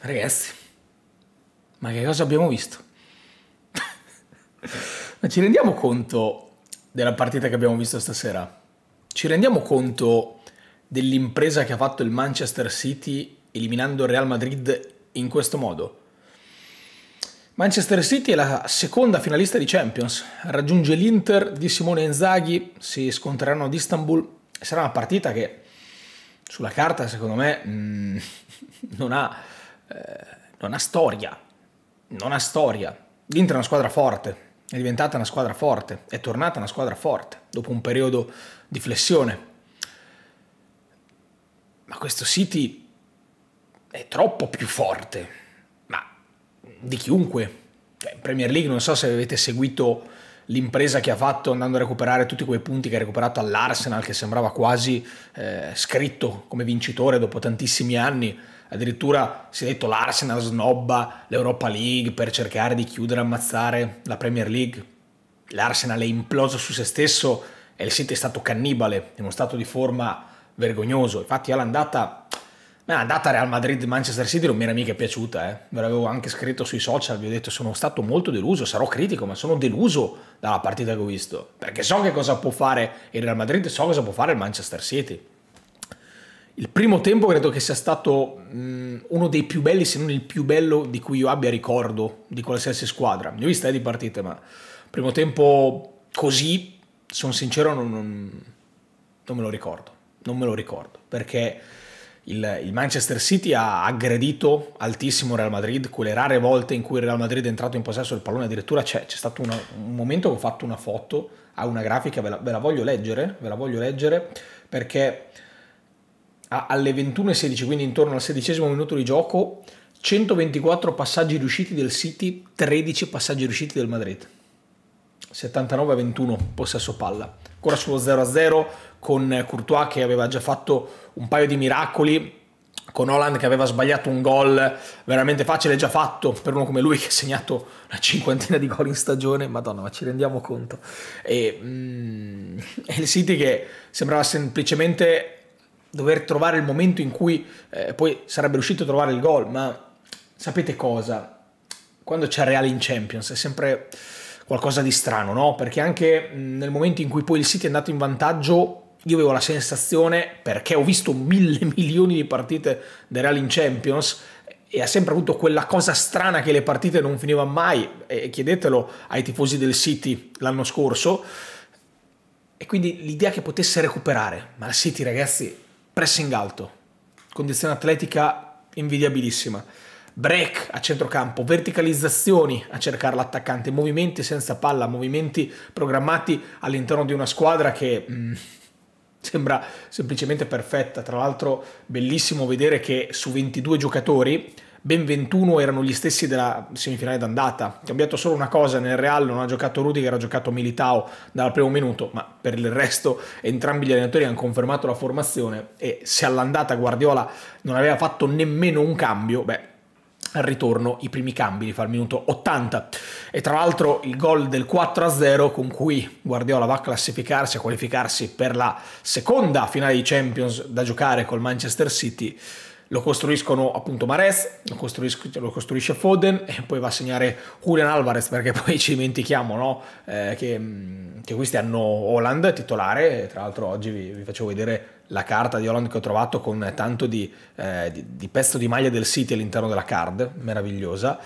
Ragazzi, ma che cosa abbiamo visto? ma ci rendiamo conto della partita che abbiamo visto stasera? Ci rendiamo conto dell'impresa che ha fatto il Manchester City eliminando il Real Madrid in questo modo? Manchester City è la seconda finalista di Champions, raggiunge l'Inter di Simone Inzaghi, si scontreranno ad Istanbul, sarà una partita che sulla carta secondo me mm, non ha eh, non ha storia, non ha storia. L'Inter è una squadra forte, è diventata una squadra forte, è tornata una squadra forte dopo un periodo di flessione. Ma questo City è troppo più forte, ma di chiunque. Cioè, in Premier League non so se avete seguito l'impresa che ha fatto andando a recuperare tutti quei punti che ha recuperato all'Arsenal, che sembrava quasi eh, scritto come vincitore dopo tantissimi anni addirittura si è detto l'Arsenal snobba l'Europa League per cercare di chiudere e ammazzare la Premier League. L'Arsenal è imploso su se stesso e il City è stato cannibale, in uno stato di forma vergognoso. Infatti all'andata, l'andata Real Madrid-Manchester City non mi era mica piaciuta, eh. ve l'avevo anche scritto sui social, vi ho detto sono stato molto deluso, sarò critico, ma sono deluso dalla partita che ho visto, perché so che cosa può fare il Real Madrid, so cosa può fare il Manchester City. Il primo tempo credo che sia stato mh, mm, uno dei più belli, se non il più bello di cui io abbia ricordo di qualsiasi squadra. Ne ho vista eh, di partite, ma primo tempo così, sono sincero, non, non, non me lo ricordo. Non me lo ricordo perché il, il, Manchester City ha aggredito altissimo Real Madrid. Quelle rare volte in cui il Real Madrid è entrato in possesso del pallone, addirittura c'è, stato una, un momento che ho fatto una foto a una grafica, ve la, ve la voglio leggere, ve la voglio leggere perché alle 21.16, quindi intorno al sedicesimo minuto di gioco, 124 passaggi riusciti del City, 13 passaggi riusciti del Madrid. 79 a 21 possesso palla. Ancora sullo 0 a 0 con Courtois che aveva già fatto un paio di miracoli, con Holland che aveva sbagliato un gol veramente facile già fatto per uno come lui che ha segnato una cinquantina di gol in stagione, madonna ma ci rendiamo conto. E, mm, il City che sembrava semplicemente dover trovare il momento in cui eh, poi sarebbe riuscito a trovare il gol, ma sapete cosa? Quando c'è Real in Champions è sempre qualcosa di strano, no? Perché anche mm, nel momento in cui poi il City è andato in vantaggio, io avevo la sensazione, perché ho visto mille milioni di partite del Real in Champions, e ha sempre avuto quella cosa strana che le partite non finivano mai, e chiedetelo ai tifosi del City l'anno scorso, e quindi l'idea che potesse recuperare, ma il City ragazzi pressing alto, condizione atletica invidiabilissima. Break a centrocampo, verticalizzazioni a cercare l'attaccante, movimenti senza palla, movimenti programmati all'interno di una squadra che mm, sembra semplicemente perfetta. Tra l'altro bellissimo vedere che su 22 giocatori ben 21 erano gli stessi della semifinale d'andata. Cambiato solo una cosa, nel Real non ha giocato Rudiger, ha giocato Militao dal primo minuto, ma per il resto entrambi gli allenatori hanno confermato la formazione e se all'andata Guardiola non aveva fatto nemmeno un cambio, beh, al ritorno i primi cambi li fa al minuto 80 e tra l'altro il gol del 4-0 con cui Guardiola va a classificarsi a qualificarsi per la seconda finale di Champions da giocare col Manchester City lo costruiscono appunto Mares, lo, lo, costruisce Foden e poi va a segnare Julian Alvarez perché poi ci dimentichiamo no? eh, che, mm, che, questi hanno Holland titolare, tra l'altro oggi vi, vi facevo vedere la carta di Holland che ho trovato con tanto di, eh, di, di pezzo di maglia del City all'interno della card, meravigliosa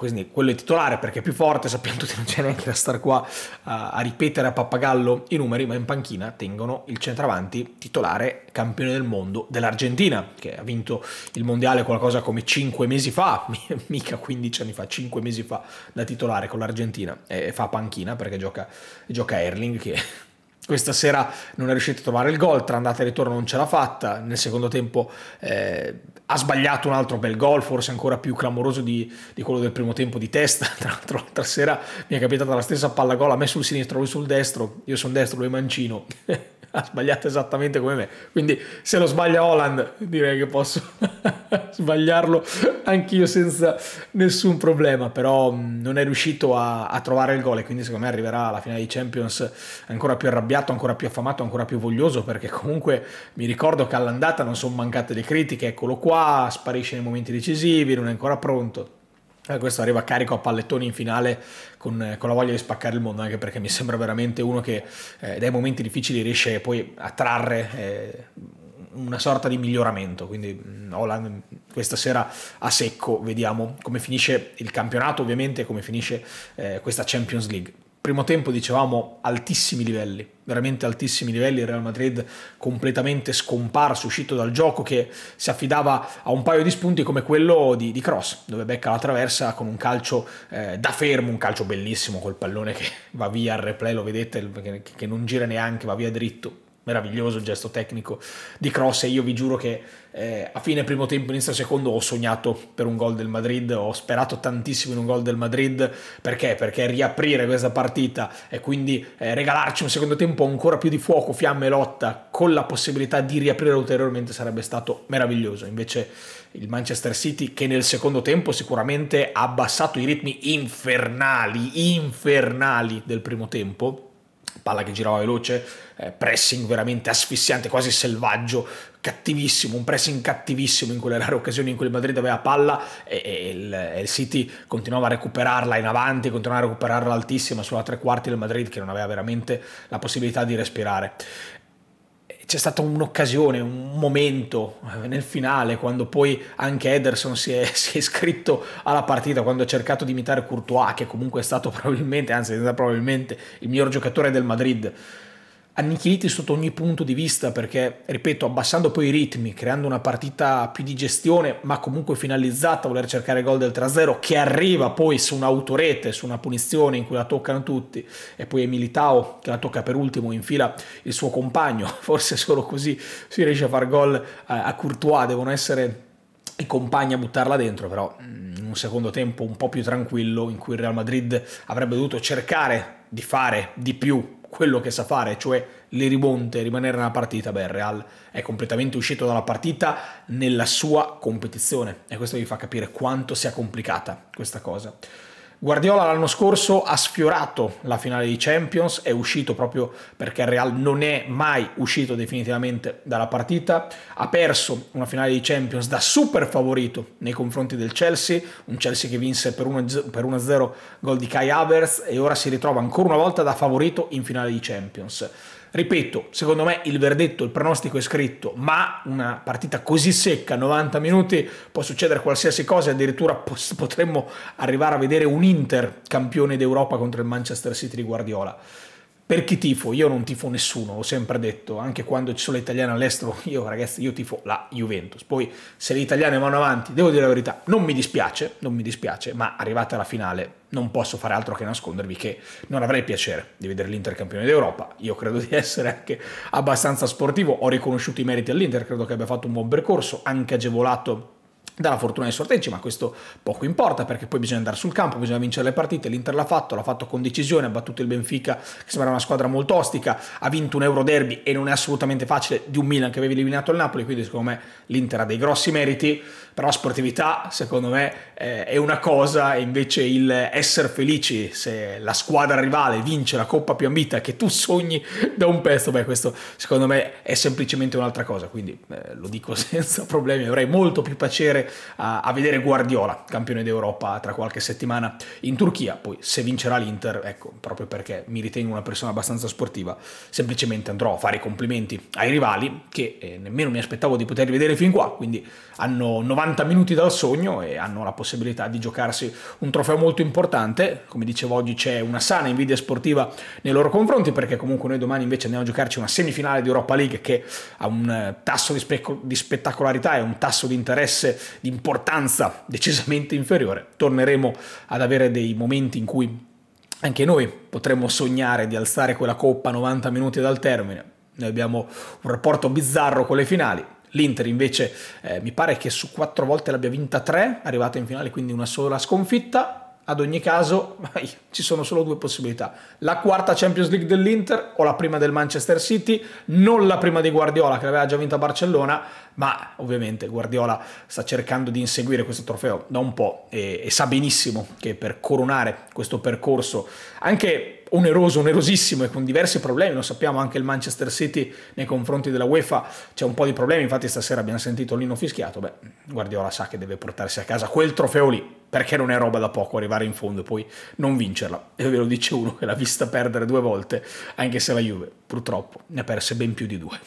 quindi quello è titolare perché è più forte, sappiamo tutti, non c'è neanche da star qua a, a ripetere a pappagallo i numeri, ma in panchina tengono il centravanti titolare campione del mondo dell'Argentina, che ha vinto il mondiale qualcosa come 5 mesi fa, mica 15 anni fa, 5 mesi fa da titolare con l'Argentina e fa panchina perché gioca, gioca Erling che questa sera non è riuscito a trovare il gol, tra andata e ritorno non ce l'ha fatta, nel secondo tempo eh, ha sbagliato un altro bel gol, forse ancora più clamoroso di, di quello del primo tempo di testa, tra l'altro l'altra sera mi è capitata la stessa palla gol a me sul sinistro, lui sul destro, io sono destro, lui mancino. ha sbagliato esattamente come me. Quindi se lo sbaglia Holland direi che posso sbagliarlo anch'io senza nessun problema, però mm, non è riuscito a, a trovare il gol e quindi secondo me arriverà alla finale di Champions ancora più arrabbiato, ancora più affamato, ancora più voglioso perché comunque mi ricordo che all'andata non sono mancate le critiche, eccolo qua, sparisce nei momenti decisivi, non è ancora pronto eh, questo arriva a carico a pallettoni in finale con, eh, con, la voglia di spaccare il mondo, anche perché mi sembra veramente uno che eh, dai momenti difficili riesce poi a trarre eh, una sorta di miglioramento. Quindi mm, Holland questa sera a secco, vediamo come finisce il campionato ovviamente e come finisce eh, questa Champions League primo tempo dicevamo altissimi livelli, veramente altissimi livelli, il Real Madrid completamente scomparso, uscito dal gioco che si affidava a un paio di spunti come quello di, di Cross, dove becca la traversa con un calcio eh, da fermo, un calcio bellissimo col pallone che va via al replay, lo vedete, che, che non gira neanche, va via dritto, meraviglioso il gesto tecnico di Cross e io vi giuro che eh, a fine primo tempo, inizio secondo ho sognato per un gol del Madrid, ho sperato tantissimo in un gol del Madrid perché? Perché riaprire questa partita e quindi eh, regalarci un secondo tempo ancora più di fuoco, fiamme e lotta con la possibilità di riaprire ulteriormente sarebbe stato meraviglioso. Invece il Manchester City che nel secondo tempo sicuramente ha abbassato i ritmi infernali, infernali del primo tempo palla che girava veloce, eh, pressing veramente asfissiante, quasi selvaggio, cattivissimo, un pressing cattivissimo in quelle rare occasioni in cui il Madrid aveva palla e, e, il, e il, City continuava a recuperarla in avanti, continuava a recuperarla altissima sulla tre quarti del Madrid che non aveva veramente la possibilità di respirare c'è stata un'occasione, un momento eh, nel finale, quando poi anche Ederson si è, si è, iscritto alla partita, quando ha cercato di imitare Courtois, che comunque è stato probabilmente, anzi probabilmente, il miglior giocatore del Madrid annichiliti sotto ogni punto di vista perché, ripeto, abbassando poi i ritmi, creando una partita più di gestione ma comunque finalizzata, voler cercare gol del 3-0 che arriva poi su un'autorete, su una punizione in cui la toccano tutti e poi è che la tocca per ultimo in fila il suo compagno, forse solo così si riesce a far gol a Courtois, devono essere i compagni a buttarla dentro, però mm, in un secondo tempo un po' più tranquillo in cui il Real Madrid avrebbe dovuto cercare di fare di più quello che sa fare, cioè le rimonte, rimanere nella partita, beh, il Real è completamente uscito dalla partita nella sua competizione e questo vi fa capire quanto sia complicata questa cosa. Guardiola l'anno scorso ha sfiorato la finale di Champions, è uscito proprio perché il Real non è mai uscito definitivamente dalla partita, ha perso una finale di Champions da super favorito nei confronti del Chelsea, un Chelsea che vinse per 1-0 gol di Kai Havertz e ora si ritrova ancora una volta da favorito in finale di Champions. Ripeto, secondo me il verdetto, il pronostico è scritto, ma una partita così secca, 90 minuti, può succedere qualsiasi cosa, addirittura potremmo arrivare a vedere un Inter campione d'Europa contro il Manchester City di Guardiola. Per chi tifo? Io non tifo nessuno, l'ho sempre detto, anche quando ci sono le italiane all'estero, io ragazzi, io tifo la Juventus. Poi se le italiane vanno avanti, devo dire la verità, non mi dispiace, non mi dispiace, ma arrivata alla finale non posso fare altro che nascondervi che non avrei piacere di vedere l'Inter campione d'Europa. Io credo di essere anche abbastanza sportivo, ho riconosciuto i meriti all'Inter, credo che abbia fatto un buon percorso, anche agevolato dalla fortuna dei sorteggi, ma questo poco importa perché poi bisogna andare sul campo, bisogna vincere le partite, l'Inter l'ha fatto, l'ha fatto con decisione, ha battuto il Benfica che sembra una squadra molto ostica, ha vinto un Euro Derby e non è assolutamente facile di un Milan che aveva eliminato il Napoli, quindi secondo me l'Inter ha dei grossi meriti, però la sportività secondo me eh, è una cosa e invece il essere felici se la squadra rivale vince la coppa più ambita che tu sogni da un pezzo, beh questo secondo me è semplicemente un'altra cosa, quindi eh, lo dico senza problemi, avrei molto più piacere a, a vedere Guardiola, campione d'Europa, tra qualche settimana in Turchia. Poi se vincerà l'Inter, ecco, proprio perché mi ritengo una persona abbastanza sportiva, semplicemente andrò a fare i complimenti ai rivali che eh, nemmeno mi aspettavo di poter vedere fin qua, quindi hanno 90 minuti dal sogno e hanno la possibilità di giocarsi un trofeo molto importante. Come dicevo oggi c'è una sana invidia sportiva nei loro confronti perché comunque noi domani invece andiamo a giocarci una semifinale di Europa League che ha un eh, tasso di, di spettacolarità e un tasso di interesse di importanza decisamente inferiore, torneremo ad avere dei momenti in cui anche noi potremmo sognare di alzare quella coppa 90 minuti dal termine. Noi abbiamo un rapporto bizzarro con le finali. L'Inter invece eh, mi pare che su quattro volte l'abbia vinta tre, arrivata in finale quindi una sola sconfitta, ad ogni caso ci sono solo due possibilità, la quarta Champions League dell'Inter o la prima del Manchester City, non la prima di Guardiola che l'aveva già vinta a Barcellona, ma ovviamente Guardiola sta cercando di inseguire questo trofeo da un po' e, e sa benissimo che per coronare questo percorso anche oneroso, onerosissimo e con diversi problemi, lo sappiamo anche il Manchester City nei confronti della UEFA c'è un po' di problemi, infatti stasera abbiamo sentito Lino fischiato, beh Guardiola sa che deve portarsi a casa quel trofeo lì, perché non è roba da poco arrivare in fondo e poi non vincerla, e ve lo dice uno che l'ha vista perdere due volte, anche se la Juve purtroppo ne ha perse ben più di due.